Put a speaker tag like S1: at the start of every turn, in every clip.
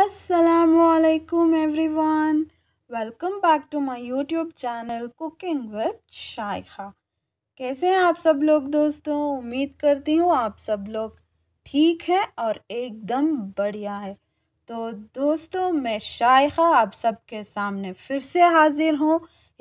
S1: Every everyone welcome back to my YouTube channel cooking with Shaikha. कैसे हैं आप सब लोग दोस्तों उम्मीद करती हूँ आप सब लोग ठीक हैं और एकदम बढ़िया है तो दोस्तों मैं शाइखा आप सबके सामने फिर से हाज़िर हूँ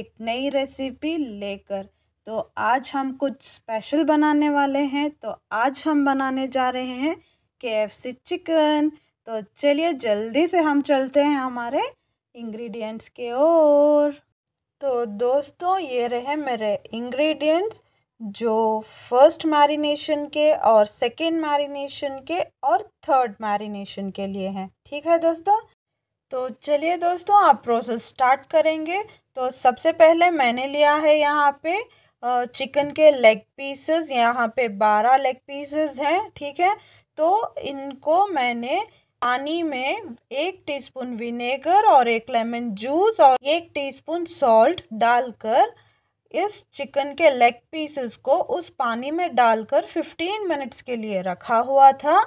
S1: एक नई रेसिपी लेकर तो आज हम कुछ स्पेशल बनाने वाले हैं तो आज हम बनाने जा रहे हैं के चिकन तो चलिए जल्दी से हम चलते हैं हमारे इंग्रेडिएंट्स के ओर तो दोस्तों ये रहे मेरे इंग्रेडिएंट्स जो फर्स्ट मैरिनेशन के और सेकेंड मैरिनेशन के और थर्ड मैरिनेशन के लिए हैं ठीक है दोस्तों तो चलिए दोस्तों आप प्रोसेस स्टार्ट करेंगे तो सबसे पहले मैंने लिया है यहाँ पे चिकन के लेग पीसेस यहाँ पे बारह लेग पीसेस हैं ठीक है तो इनको मैंने पानी में एक टीस्पून विनेगर और एक लेमन जूस और एक टीस्पून सॉल्ट डालकर इस चिकन के लेग पीसेस को उस पानी में डालकर 15 मिनट्स के लिए रखा हुआ था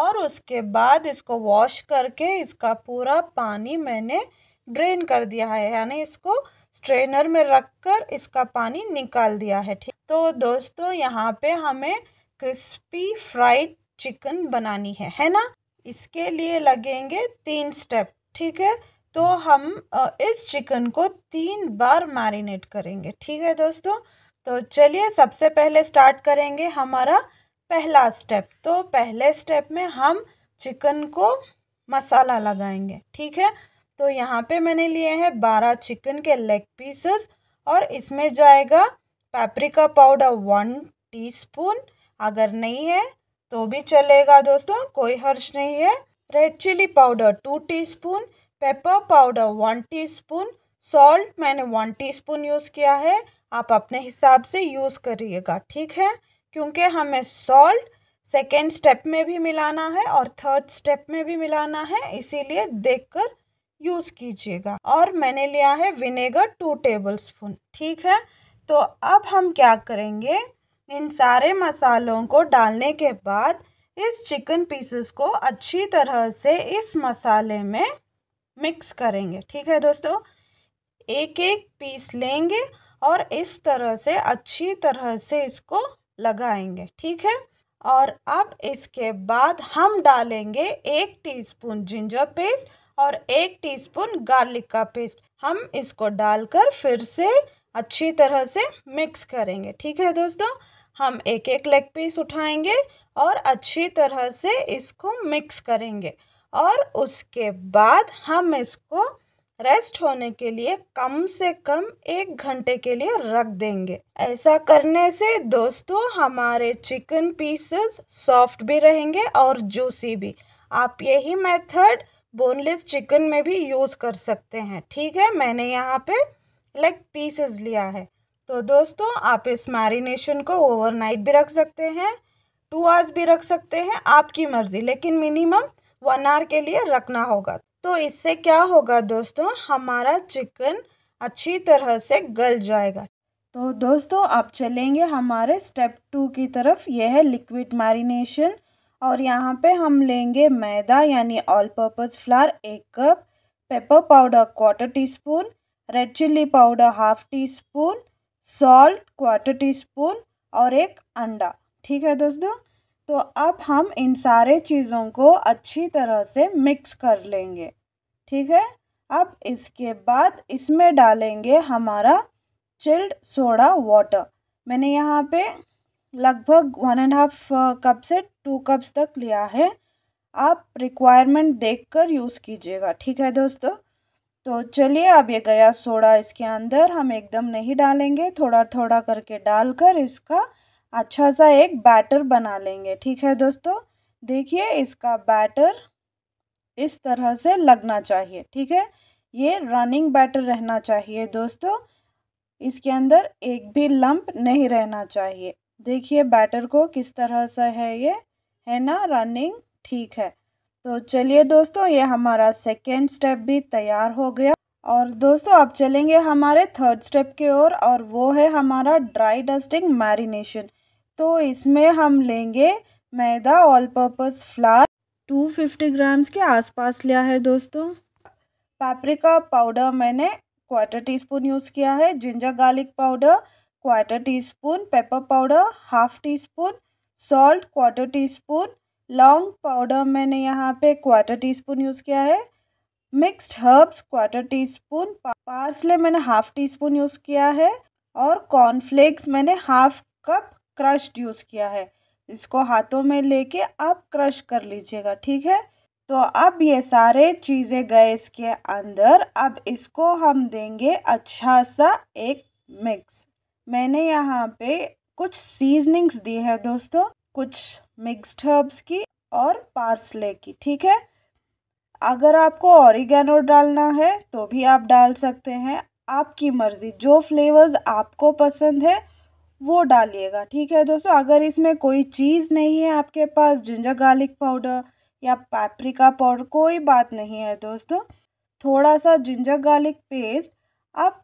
S1: और उसके बाद इसको वॉश करके इसका पूरा पानी मैंने ड्रेन कर दिया है यानी इसको स्ट्रेनर में रखकर इसका पानी निकाल दिया है ठीक तो दोस्तों यहाँ पे हमें क्रिस्पी फ्राइड चिकन बनानी है है ना इसके लिए लगेंगे तीन स्टेप ठीक है तो हम इस चिकन को तीन बार मैरिनेट करेंगे ठीक है दोस्तों तो चलिए सबसे पहले स्टार्ट करेंगे हमारा पहला स्टेप तो पहले स्टेप में हम चिकन को मसाला लगाएंगे ठीक है तो यहाँ पे मैंने लिए हैं बारह चिकन के लेग पीसेस और इसमें जाएगा पेपरिका पाउडर वन टीस्पून अगर नहीं है तो भी चलेगा दोस्तों कोई हर्ष नहीं है red chilli powder two teaspoon pepper powder one teaspoon salt मैंने वन टीस्पून यूज़ किया है आप अपने हिसाब से यूज़ करिएगा ठीक है क्योंकि हमें सॉल्ट सेकेंड स्टेप में भी मिलाना है और थर्ड स्टेप में भी मिलाना है इसीलिए देखकर यूज़ कीजिएगा और मैंने लिया है विनेगर टू टेबल स्पून ठीक है तो अब हम क्या करेंगे इन सारे मसालों को डालने के बाद इस चिकन पीसेस को अच्छी तरह से इस मसाले में मिक्स करेंगे ठीक है दोस्तों एक एक पीस लेंगे और इस तरह से अच्छी तरह से इसको लगाएंगे ठीक है और अब इसके बाद हम डालेंगे एक टीस्पून जिंजर पेस्ट और एक टीस्पून गार्लिक का पेस्ट हम इसको डालकर फिर से अच्छी तरह से मिक्स करेंगे ठीक है दोस्तों हम एक एक लेग पीस उठाएंगे और अच्छी तरह से इसको मिक्स करेंगे और उसके बाद हम इसको रेस्ट होने के लिए कम से कम एक घंटे के लिए रख देंगे ऐसा करने से दोस्तों हमारे चिकन पीसेस सॉफ्ट भी रहेंगे और जूसी भी आप यही मेथड बोनलेस चिकन में भी यूज़ कर सकते हैं ठीक है मैंने यहाँ पे लेग पीसेस लिया है तो दोस्तों आप इस मैरिनेशन को ओवरनाइट भी रख सकते हैं टू आवर्स भी रख सकते हैं आपकी मर्ज़ी लेकिन मिनिमम वन आवर के लिए रखना होगा तो इससे क्या होगा दोस्तों हमारा चिकन अच्छी तरह से गल जाएगा तो दोस्तों आप चलेंगे हमारे स्टेप टू की तरफ यह है लिक्विड मैरिनेशन और यहाँ पे हम लेंगे मैदा यानी ऑल पर्पज़ फ्लार एक cup pepper powder quarter teaspoon red chilli powder half teaspoon salt quarter teaspoon और एक अंडा ठीक है दोस्तों तो अब हम इन सारे चीज़ों को अच्छी तरह से मिक्स कर लेंगे ठीक है अब इसके बाद इसमें डालेंगे हमारा चिल्ड सोडा वाटर मैंने यहाँ पे लगभग वन एंड हाफ कप से टू कप्स तक लिया है आप रिक्वायरमेंट देखकर यूज़ कीजिएगा ठीक है दोस्तों तो चलिए अब ये गया सोडा इसके अंदर हम एकदम नहीं डालेंगे थोड़ा थोड़ा करके डालकर इसका अच्छा सा एक बैटर बना लेंगे ठीक है दोस्तों देखिए इसका बैटर इस तरह से लगना चाहिए ठीक है ये रनिंग बैटर रहना चाहिए दोस्तों इसके अंदर एक भी लंप नहीं रहना चाहिए देखिए बैटर को किस तरह से है ये है ना रनिंग ठीक है तो चलिए दोस्तों ये हमारा सेकेंड स्टेप भी तैयार हो गया और दोस्तों अब चलेंगे हमारे थर्ड स्टेप की ओर और, और वो है हमारा ड्राई डस्टिंग मैरिनेशन तो इसमें हम लेंगे मैदा ऑल पर्पस फ्लार 250 ग्राम्स के आसपास लिया है दोस्तों पैप्रिका पाउडर मैंने क्वार्टर टी स्पून यूज़ किया है ginger garlic powder quarter teaspoon pepper powder half teaspoon salt quarter teaspoon लौंग पाउडर मैंने यहाँ पे क्वार्टर टी स्पून यूज़ किया है mixed herbs quarter teaspoon parsley मैंने हाफ़ टी स्पून यूज़ किया है और कॉर्नफ्लेक्स मैंने हाफ कप क्रश्ड यूज़ किया है इसको हाथों में लेके आप क्रश कर लीजिएगा ठीक है तो अब ये सारे चीज़ें गैस के अंदर अब इसको हम देंगे अच्छा सा एक मिक्स मैंने यहाँ पे कुछ सीजनिंग्स दी है दोस्तों कुछ मिक्स्ड हर्ब्स की और पार्सले की ठीक है अगर आपको ऑरिगेनो डालना है तो भी आप डाल सकते हैं आपकी मर्ज़ी जो फ्लेवर्स आपको पसंद है वो डालिएगा ठीक है दोस्तों अगर इसमें कोई चीज़ नहीं है आपके पास जिंजर गार्लिक पाउडर या पैप्रिका पाउडर कोई बात नहीं है दोस्तों थोड़ा सा जिंजर गार्लिक पेस्ट आप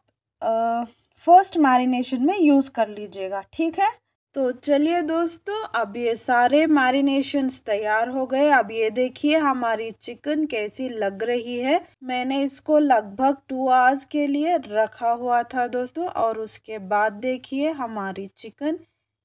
S1: फर्स्ट मैरिनेशन में यूज़ कर लीजिएगा ठीक है तो चलिए दोस्तों अब ये सारे मैरिनेशंस तैयार हो गए अब ये देखिए हमारी चिकन कैसी लग रही है मैंने इसको लगभग टू आवर्स के लिए रखा हुआ था दोस्तों और उसके बाद देखिए हमारी चिकन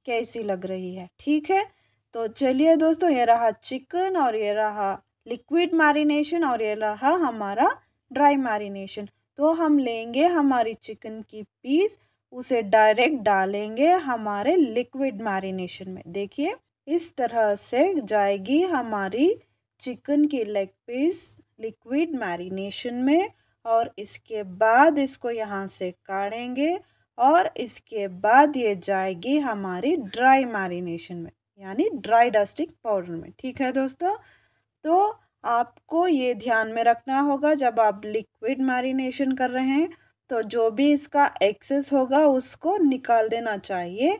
S1: कैसी लग रही है ठीक है तो चलिए दोस्तों ये रहा चिकन और ये रहा लिक्विड मैरिनेशन और ये रहा हमारा ड्राई मैरिनेशन तो हम लेंगे हमारी चिकन की पीस उसे डायरेक्ट डालेंगे हमारे लिक्विड मैरिनेशन में देखिए इस तरह से जाएगी हमारी चिकन की लेग पीस लिक्विड मैरिनेशन में और इसके बाद इसको यहाँ से काटेंगे और इसके बाद ये जाएगी हमारी ड्राई मैरिनेशन में यानी ड्राई डस्टिंग पाउडर में ठीक है दोस्तों तो आपको ये ध्यान में रखना होगा जब आप लिक्विड मैरिनेशन कर रहे हैं तो जो भी इसका एक्सेस होगा उसको निकाल देना चाहिए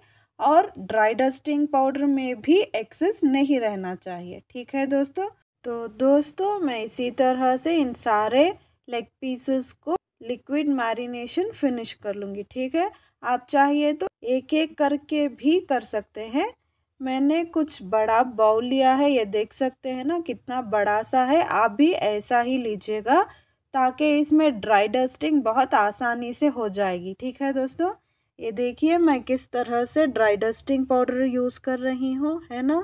S1: और ड्राई डस्टिंग पाउडर में भी एक्सेस नहीं रहना चाहिए ठीक है दोस्तों तो दोस्तों मैं इसी तरह से इन सारे लेग पीसेस को लिक्विड मैरिनेशन फिनिश कर लूँगी ठीक है आप चाहिए तो एक एक करके भी कर सकते हैं मैंने कुछ बड़ा बाउल लिया है ये देख सकते हैं ना कितना बड़ा सा है आप भी ऐसा ही लीजिएगा ताकि इसमें ड्राई डस्टिंग बहुत आसानी से हो जाएगी ठीक है दोस्तों ये देखिए मैं किस तरह से ड्राई डस्टिंग पाउडर यूज़ कर रही हूँ है ना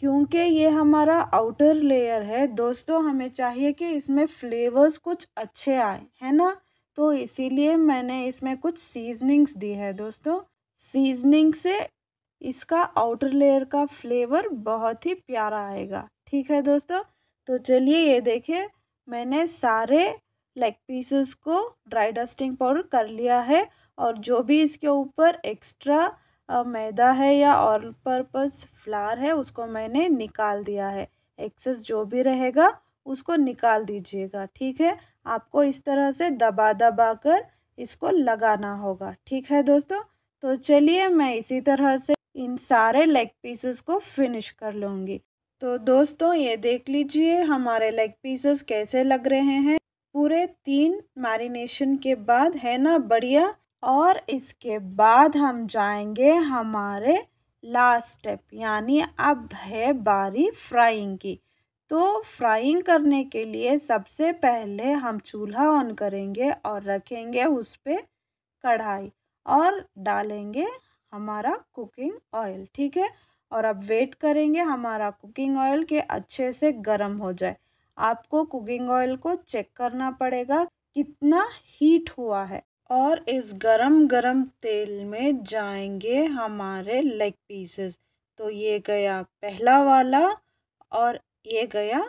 S1: क्योंकि ये हमारा आउटर लेयर है दोस्तों हमें चाहिए कि इसमें फ्लेवर्स कुछ अच्छे आए है ना तो इसीलिए मैंने इसमें कुछ सीजनिंग्स दी है दोस्तों सीजनिंग से इसका आउटर लेयर का फ्लेवर बहुत ही प्यारा आएगा ठीक है दोस्तों तो चलिए ये देखिए मैंने सारे लेग पीसेस को ड्राई डस्टिंग पाउडर कर लिया है और जो भी इसके ऊपर एक्स्ट्रा मैदा है या ऑल पर्पस फ्लार है उसको मैंने निकाल दिया है एक्सेस जो भी रहेगा उसको निकाल दीजिएगा ठीक है आपको इस तरह से दबा दबा कर इसको लगाना होगा ठीक है दोस्तों तो चलिए मैं इसी तरह से इन सारे लेग पीसेस को फिनिश कर लूँगी तो दोस्तों ये देख लीजिए हमारे लेग पीसेस कैसे लग रहे हैं पूरे तीन मैरिनेशन के बाद है ना बढ़िया और इसके बाद हम जाएंगे हमारे लास्ट स्टेप यानी अब है बारी फ्राइंग की तो फ्राइंग करने के लिए सबसे पहले हम चूल्हा ऑन करेंगे और रखेंगे उस पर कढ़ाई और डालेंगे हमारा कुकिंग ऑयल ठीक है और अब वेट करेंगे हमारा कुकिंग ऑयल के अच्छे से गर्म हो जाए आपको कुकिंग ऑयल को चेक करना पड़ेगा कितना हीट हुआ है और इस गरम गरम तेल में जाएंगे हमारे लेग पीसेस तो ये गया पहला वाला और ये गया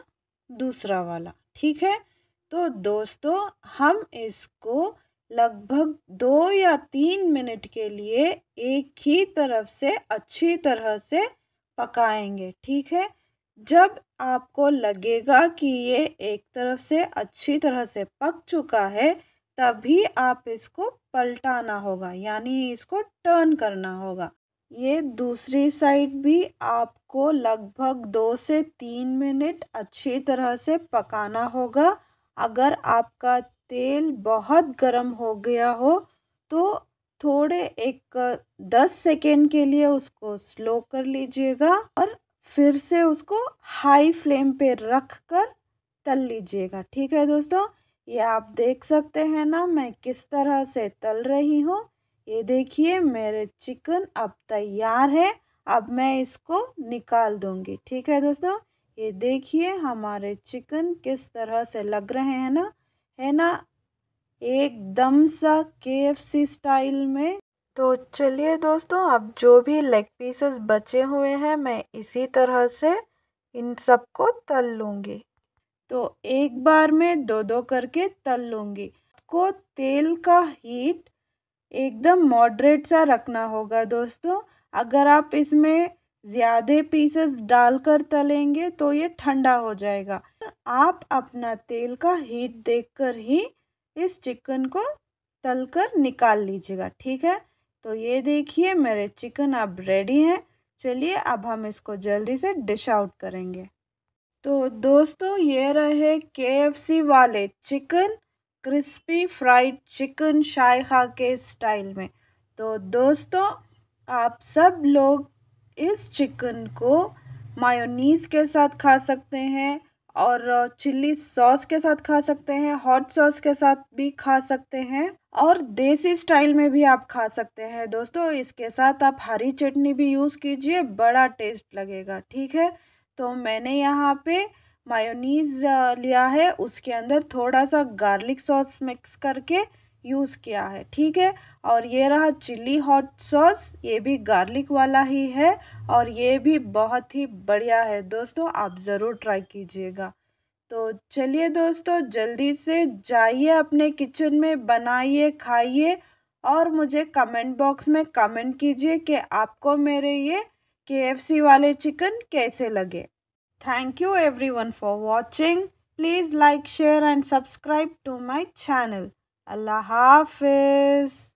S1: दूसरा वाला ठीक है तो दोस्तों हम इसको लगभग दो या तीन मिनट के लिए एक ही तरफ से अच्छी तरह से पकाएंगे ठीक है जब आपको लगेगा कि ये एक तरफ से अच्छी तरह से पक चुका है तभी आप इसको पलटाना होगा यानी इसको टर्न करना होगा ये दूसरी साइड भी आपको लगभग दो से तीन मिनट अच्छी तरह से पकाना होगा अगर आपका तेल बहुत गर्म हो गया हो तो थोड़े एक दस सेकेंड के लिए उसको स्लो कर लीजिएगा और फिर से उसको हाई फ्लेम पे रख कर तल लीजिएगा ठीक है दोस्तों ये आप देख सकते हैं ना मैं किस तरह से तल रही हूँ ये देखिए मेरे चिकन अब तैयार है अब मैं इसको निकाल दूँगी ठीक है दोस्तों ये देखिए हमारे चिकन किस तरह से लग रहे हैं ना है ना एकदम सा के स्टाइल में तो चलिए दोस्तों अब जो भी लेग पीसेस बचे हुए हैं मैं इसी तरह से इन सबको तल लूँगी तो एक बार में दो दो करके तल लूँगी को तेल का हीट एकदम मॉडरेट सा रखना होगा दोस्तों अगर आप इसमें ज़्यादा पीसेस डालकर तलेंगे तो ये ठंडा हो जाएगा आप अपना तेल का हीट देखकर ही इस चिकन को तलकर निकाल लीजिएगा ठीक है तो ये देखिए मेरे चिकन अब रेडी हैं चलिए अब हम इसको जल्दी से डिश आउट करेंगे तो दोस्तों ये रहे के वाले chicken crispy fried chicken Shaikha के स्टाइल में तो दोस्तों आप सब लोग इस चिकन को मायोनीज़ के साथ खा सकते हैं और चिल्ली सॉस के साथ खा सकते हैं हॉट सॉस के साथ भी खा सकते हैं और देसी स्टाइल में भी आप खा सकते हैं दोस्तों इसके साथ आप हरी चटनी भी यूज़ कीजिए बड़ा टेस्ट लगेगा ठीक है तो मैंने यहाँ पे मायोनीज़ लिया है उसके अंदर थोड़ा सा गार्लिक सॉस मिक्स करके यूज़ किया है ठीक है और ये रहा चिल्ली हॉट सॉस ये भी गार्लिक वाला ही है और ये भी बहुत ही बढ़िया है दोस्तों आप ज़रूर ट्राई कीजिएगा तो चलिए दोस्तों जल्दी से जाइए अपने किचन में बनाइए खाइए और मुझे कमेंट बॉक्स में कमेंट कीजिए कि आपको मेरे ये के वाले चिकन कैसे लगे thank you every for watching please like share and subscribe to my channel अल्लाह हाफिज़